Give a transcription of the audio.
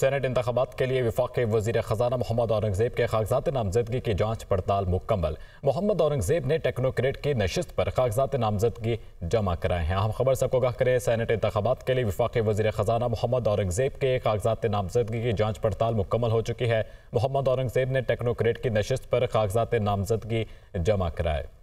senate इंतबात के लिए विफाक वजीर ख़जाना मोहम्मद औरंगज़ेब के कागजात नामजदगी की जाँच पड़ताल मुकम्मल मोहम्मद औरंगज़ेब ने टेक्नोक्रेट की नशस्त पर कागजात नामजदगी जमा कराए हैं अहम खबर सबको गाह करें सैनट इंतबात के लिए विफाक वजी ख़जाना मोहम्मद औरंगज़ेब के कागजात नामजदगी की जाँच पड़ताल मुकम्मल हो चुकी है मोहम्मद औरंगज़ेब ने टेक्नोक्रेट की नशस्त पर कागजात नामजदगी जमा कराए